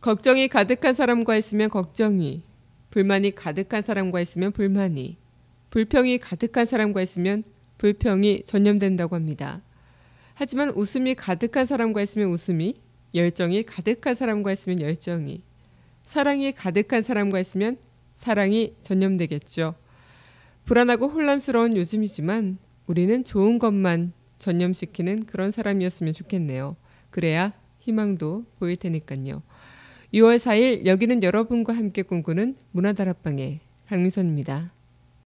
걱정이 가득한 사람과 있으면 걱정이, 불만이 가득한 사람과 있으면 불만이, 불평이 가득한 사람과 있으면 불평이 전염된다고 합니다. 하지만 웃음이 가득한 사람과 있으면 웃음이, 열정이 가득한 사람과 있으면 열정이, 사랑이 가득한 사람과 있으면 사랑이 전염되겠죠. 불안하고 혼란스러운 요즘이지만 우리는 좋은 것만 전염시키는 그런 사람이었으면 좋겠네요. 그래야 희망도 보일 테니까요. 6월 4일 여기는 여러분과 함께 꿈꾸는 문화다락방의 강민선입니다.